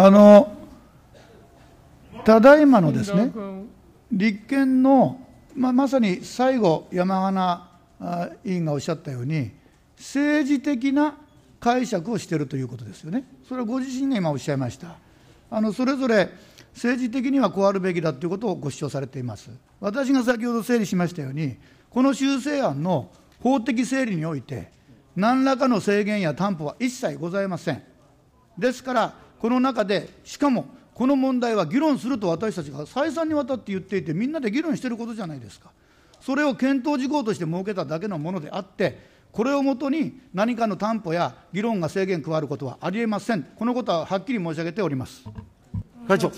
あのただいまのですね立憲の、まあ、まさに最後山花委員がおっしゃったように政治的な解釈をしているということですよねそれはご自身が今おっしゃいましたあのそれぞれ政治的にはこうあるべきだということをご主張されています私が先ほど整理しましたようにこの修正案の法的整理において何らかの制限や担保は一切ございませんですからこの中で、しかもこの問題は議論すると私たちが再三にわたって言っていて、みんなで議論していることじゃないですか。それを検討事項として設けただけのものであって、これをもとに何かの担保や議論が制限加わることはありえません。このことははっきり申し上げております。会長。